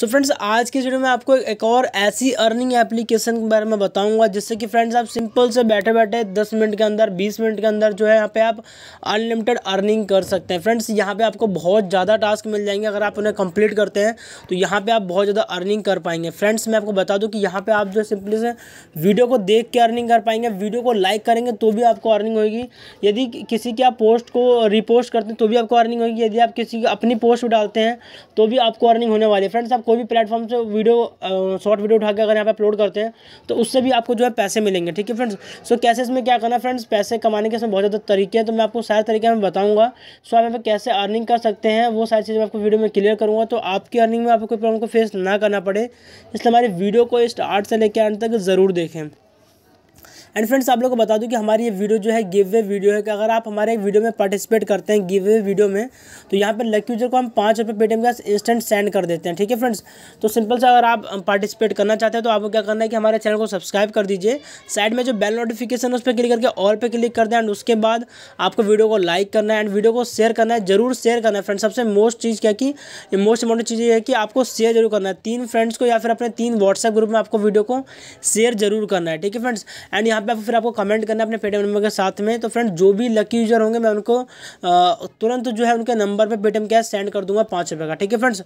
सो so friends आज के video में आपको एक और ऐसी अर्निंग एप्लीकेशन के बारे में बताऊंगा जिससे कि फ्रेंड्स आप सिंपल से बैठे बैठे 10 मिनट के अंदर 20 मिनट के अंदर जो है यहाँ पे आप अनलिमिटेड अर्निंग कर सकते हैं फ्रेंड्स यहाँ पे आपको बहुत ज़्यादा टास्क मिल जाएंगे अगर आप उन्हें कंप्लीट करते हैं तो यहाँ पर आप बहुत ज़्यादा अर्निंग कर पाएंगे फ्रेंड्स मैं आपको बता दूँ कि यहाँ पर आप जो सिंपली से वीडियो को देख के अर्निंग कर पाएंगे वीडियो को लाइक करेंगे तो भी आपको अर्निंग होगी यदि किसी की आप पोस्ट को रिपोस्ट करते हैं तो भी आपको अर्निंग होगी यदि आप किसी की अपनी पोस्ट डालते हैं तो भी आपको अर्निंग होने वाली है फ्रेंड्स आप कोई भी प्लेटफॉर्म से वीडियो शॉर्ट वीडियो उठा के अगर यहाँ पे अपलोड करते हैं तो उससे भी आपको जो है पैसे मिलेंगे ठीक है फ्रेंड्स सो कैसे इसमें क्या करना फ्रेंड्स पैसे कमाने के इसमें बहुत ज़्यादा तरीके हैं तो मैं आपको सारे तरीके में बताऊँगा सो आप यहाँ पर कैसे अर्निंग कर सकते हैं वो सारी चीज़ें मैं आपको वीडियो में क्लियर करूँगा तो आपकी अर्निंग में आपको कोई प्रॉब्लम को फेस ना करना पड़े इसलिए हमारी वीडियो को स्टार्ट से लेकर अंत तक ज़रूर देखें एंड फ्रेंड्स आप लोग को बता दूं कि हमारी ये वीडियो जो है गिव वे वीडियो है कि अगर आप हमारे वीडियो में पार्टिसिपेट करते हैं गिव वे वीडियो में तो यहाँ पर लकी यूजर को हम पाँच रुपये पेटीएम का इंस्टेंट सेंड कर देते हैं ठीक है फ्रेंड्स तो सिंपल से अगर आप पार्टिसिपेट करना चाहते हैं तो आपको क्या करना है कि हमारे चैनल को सब्सक्राइब कर दीजिए साइड में जो बेल नोटिफिकेशन है उस पर क्लिक करके ऑल पर क्लिक कर दें एंड उसके बाद आपको वीडियो को लाइक करना है एंड वीडियो को शेयर करना है जरूर शेयर करना है फ्रेंड्स सबसे मोस्ट चीज़ क्या कि मोस्ट इंपॉर्टेंट चीज़ ये है कि आपको शेयर जरूर करना है तीन फ्रेंड्स को या फिर अपने तीन व्हाट्सएप ग्रुप में आपको वीडियो को शेयर जरूर करना है ठीक है फ्रेंड्स एंड यहाँ पे फिर आपको कमेंट करना अपने पेटीएम नंबर के साथ में तो फ्रेंड जो भी लकी यूजर होंगे मैं उनको तुरंत जो है उनके नंबर पर पेटीएम कैश सेंड कर दूंगा पाँच रुपये का ठीक है फ्रेंड्स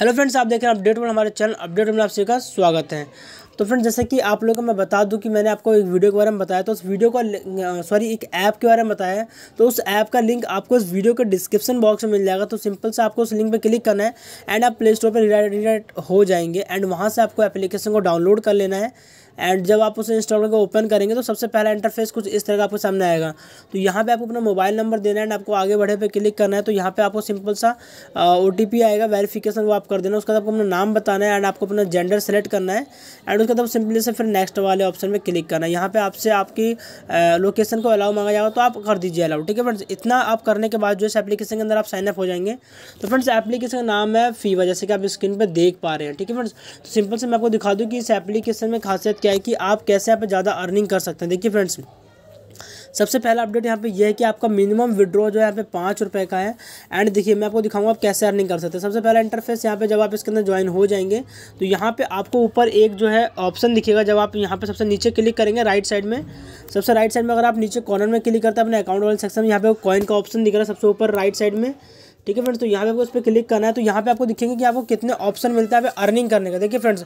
हेलो फ्रेंड्स आप देख रहे हैं अपडेट में हमारे चैनल अपडेट में आप सभी का स्वागत है तो फ्रेंड जैसे कि आप लोगों को मैं बता दूं कि मैंने आपको एक वीडियो के बारे में बताया तो उस वीडियो का सॉरी एक ऐप के बारे में बताया है तो उस ऐप का लिंक आपको इस वीडियो के डिस्क्रिप्शन बॉक्स में मिल जाएगा तो सिंपल से आपको उस लिंक पर क्लिक करना है एंड आप प्ले स्टोर पर रिडायरेक्ट हो जाएंगे एंड वहाँ से आपको एप्लीकेशन को डाउनलोड कर लेना है एंड जब आप उसे इंस्टॉल करके ओपन करेंगे तो सबसे पहला इंटरफेस कुछ इस तरह का आपको सामने आएगा तो यहाँ पे आपको अपना मोबाइल नंबर देना है एंड आपको आगे बढ़े पे क्लिक करना है तो यहाँ पे आपको सिंपल सा ओ आएगा वेरीफिकेशन वो आप कर देना उसके बाद आपको अपना नाम बताना है एंड आपको अपना जेंडर सेलेक्ट करना है एंड उसके बाद सिंपली से फिर नेक्स्ट वाले ऑप्शन में क्लिक करना है यहाँ पर आपसे आपकी लोकेशन को अलाउ मांगा जाएगा तो आप कर दीजिए अलाउ ठीक है फ्रेंड्स इतना आप करने के बाद जो इस एप्लीकेशन के अंदर आप साइनअप हो जाएंगे तो फ्रेंड्स एप्लीकेशन का नाम है फीवा जैसे कि आप स्क्रीन पर देख पा रहे हैं ठीक है फ्रेंड्स तो सिंपल से मैं आपको दिखा दूँ कि इस एप्लीकेशन में खासियत क्या क्या है कि आप कैसे यहाँ पर ज़्यादा अर्निंग कर सकते हैं देखिए फ्रेंड्स सबसे पहला अपडेट यहाँ पे ये यह है कि आपका मिनिमम विड्रॉ जो है यहाँ पे पाँच रुपये का है एंड देखिए मैं आपको दिखाऊंगा आप कैसे अर्निंग कर सकते हैं सबसे पहला इंटरफेस यहाँ पे जब आप इसके अंदर ज्वाइन हो जाएंगे तो यहाँ पे आपको ऊपर एक जो है ऑप्शन दिखेगा जब आप यहाँ पे सबसे नीचे क्लिक करेंगे राइट साइड में सबसे राइट साइड में अगर आप नीचे कॉर्नर में क्लिक करते हैं अपने अकाउंट वाले सेक्शन में यहाँ पे कॉइन का ऑप्शन दिख रहा है सबसे ऊपर राइट साइड में ठीक है फ्रेंड्स तो यहाँ पे आपको इस पर क्लिक करना है तो यहाँ पे आपको दिखेंगे कि आपको कितने ऑप्शन मिलता है अर्निंग करने का देखिए फ्रेंड्स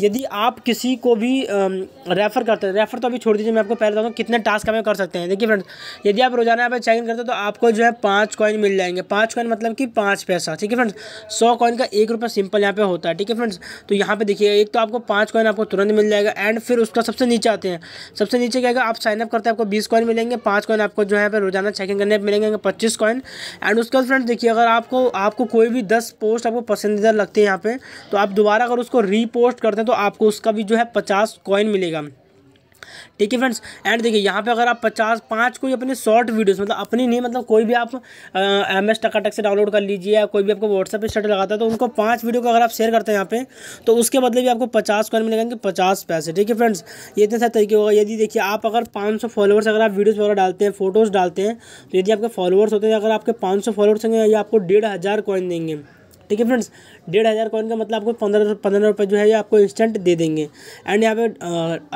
यदि आप किसी को भी रेफ़र करते हैं रेफ़र तो अभी छोड़ दीजिए मैं आपको पहले बताऊँ कितने टास्क हमें कर सकते हैं देखिए फ्रेंड्स यदि आप रोजाना यहाँ पर चेक करते हैं तो आपको जो है पाँच कॉइन मिल जाएंगे पाँच कॉइन मतलब कि पाँच पैसा ठीक है फ्रेंड्स सौ कॉइन का एक रुपये सिंपल यहाँ पर होता है ठीक है फ्रेंड्स तो यहाँ पर देखिए एक तो आपको पाँच कॉइन आपको तुरंत मिल जाएगा एंड फिर उसका सबसे नीचे आते हैं सबसे नीचे क्या है आप साइनअप करते हैं आपको बीस कॉइन मिलेंगे पाँच कॉइन आपको जो है रोजाना चेकिंग करने मिलेंगे पच्चीस कॉइन एंड उसके बाद फ्रेंड्स देखिएगा अगर आपको आपको कोई भी दस पोस्ट आपको पसंदीदा लगते हैं यहाँ पे तो आप दोबारा अगर उसको रीपोस्ट करते हैं तो आपको उसका भी जो है पचास कॉइन मिलेगा ठीक है फ्रेंड्स एंड देखिए यहाँ पे अगर आप पचास पाँच कोई अपने शॉर्ट वीडियोस मतलब अपनी नहीं मतलब कोई भी आप एम एस टकाटक से डाउनलोड कर लीजिए या कोई भी आपको व्हाट्सएप पर स्टेटस लगाता है तो उनको पाँच वीडियो को अगर आप शेयर करते हैं यहाँ पे तो उसके बदले भी आपको पचास कॉइन मिलेंगे पचास पैसे ठीक है फ्रेंड्स ये इतने सारे तरीके होगा यदि देखिए आप अगर पाँच फॉलोअर्स अगर आप वीडियोज़ वगैरह डालते हैं फोटोज़ डालते हैं तो यदि आपके फॉलोअर्स होते हैं अगर आपके पाँच फॉलोअर्स होंगे या आपको डेढ़ हज़ार कॉइन देंगे ठीक है फ्रेंड्स डेढ़ हज़ार कॉइन का मतलब आपको पंद्रह पंद्रह रुपये जो है ये आपको इंस्टेंट दे देंगे एंड यहाँ पे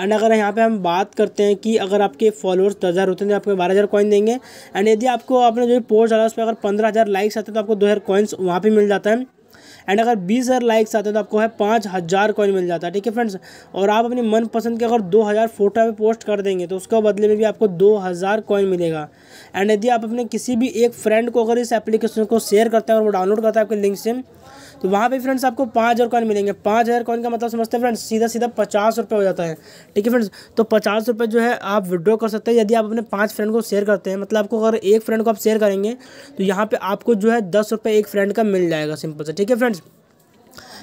एंड अगर यहाँ पे हम बात करते हैं कि अगर आपके फॉलोअर्स दस हज़ार होते हैं तो आपको बारह हज़ार कॉइन देंगे एंड यदि आपको आपने जो पोस्ट डाला उस पर अगर पंद्रह हज़ार लाइक्स आते हैं तो आपको दो हज़ार कॉइन्स वहाँ पर मिल जाता है एंड अगर बीस हज़ार लाइक्स आते हैं तो आपको है पाँच हज़ार कॉइन मिल जाता है ठीक है फ्रेंड्स और आप अपनी मनपसंद के अगर दो हज़ार फोटो पे पोस्ट कर देंगे तो उसके बदले में भी आपको दो हज़ार कॉइन मिलेगा एंड यदि आप अपने किसी भी एक फ्रेंड को अगर इस एप्लीकेशन को शेयर करते हैं और वो डाउनलोड करता है आपके लिंक से तो वहाँ पे फ्रेंड्स आपको पाँच हज़ार कॉइन मिलेंगे पाँच हज़ार कॉइन का मतलब समझते हैं फ्रेंड्स सीधा सीधा पचास रुपये हो जाता है ठीक है फ्रेंड्स तो पचास रुपये जो है आप विड्रॉ कर सकते हैं यदि आप अपने पाँच फ्रेंड को शेयर करते हैं मतलब आपको अगर एक फ्रेंड को आप शेयर करेंगे तो यहाँ पर आपको जो है दस रुपये एक फ्रेंड का मिल जाएगा सिंपल से ठीक है फ्रेंड्स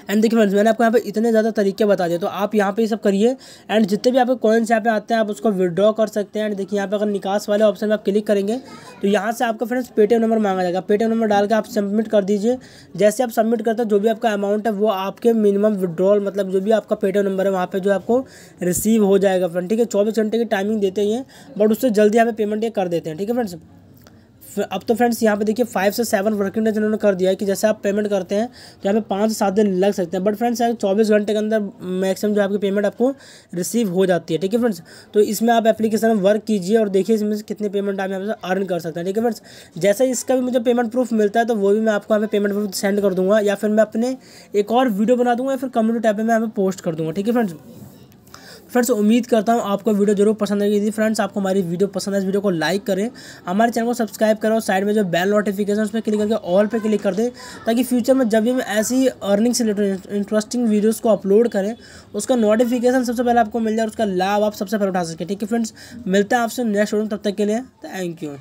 एंड देखिए फ्रेंड्स मैंने आपको यहाँ पे इतने ज़्यादा तरीके बता दिए तो आप यहाँ पे ये सब करिए एंड जितने भी आपके कॉइन्स यहाँ पे आते हैं आप उसको विड्रॉ कर सकते हैं एंड देखिए यहाँ पे अगर निकास वाले ऑप्शन में आप क्लिक करेंगे तो यहाँ से आपका फ्रेंड्स पेटीएम नंबर मांगा जाएगा पेटीएम नंबर डाल के आप सबमिट कर दीजिए जैसे आप सबमिट करते हैं जो भी आपका अमाउंट है वो आपके मिनिमम विड्रॉल मतलब जो भी आपका पेटीएम नंबर है वहाँ पर जो आपको रिसीव हो जाएगा फ्रेंड ठीक है चौबीस घंटे की टाइमिंग देते हैं बट उससे जल्दी यहाँ पेमेंट ये कर देते हैं ठीक है फ्रेंड्स अब तो फ्रेंड्स यहाँ पे देखिए फाइव से सेवन वर्किंग डेज इन्होंने कर दिया है कि जैसे आप पेमेंट करते हैं तो यहाँ पे पाँच से सात दिन लग सकते हैं बट फ्रेंड्स यार चौबीस घंटे के अंदर मैक्सिमम जो आपकी पेमेंट आपको रिसीव हो जाती है ठीक है फ्रेंड्स तो इसमें आप एप्लीकेशन में वर्क कीजिए और देखिए इसमें कितने पेमेंट आप यहाँ से अर्न कर सकते हैं ठीक है फ्रेंड्स जैसे इसका भी मुझे पेमेंट प्रूफ मिलता है तो वो भी मैं आपको यहाँ पे पेमेंट प्रूफ सेंड कर दूँगा या फिर मैं अपने एक और वीडियो बना दूँगा या फिर कम्यूटी टाइप में मैं पोस्ट कर दूँगा ठीक है फ्रेंड्स फ्रेंड्स उम्मीद करता हूँ आपको वीडियो जरूर पसंद आएगी यदि फ्रेंड्स आपको हमारी वीडियो पसंद है इस वीडियो को लाइक करें हमारे चैनल को सब्सक्राइब करें और साइड में जो बेल नोटिफिकेशन उस पर क्लिक करके ऑल पर क्लिक कर दें ताकि फ्यूचर में जब भी हम ऐसी अर्निंग से रिलेटेड इंटरेस्टिंग वीडियोज़ को अपलोड करें उसका नोटिफिकेशन सबसे पहले आपको मिल जाए उसका लाभ आप सबसे पहले उठा सकें ठीक है फ्रेंड्स मिलते हैं आपसे नेक्स्ट वीडियो तब तक के लिए थैंक यू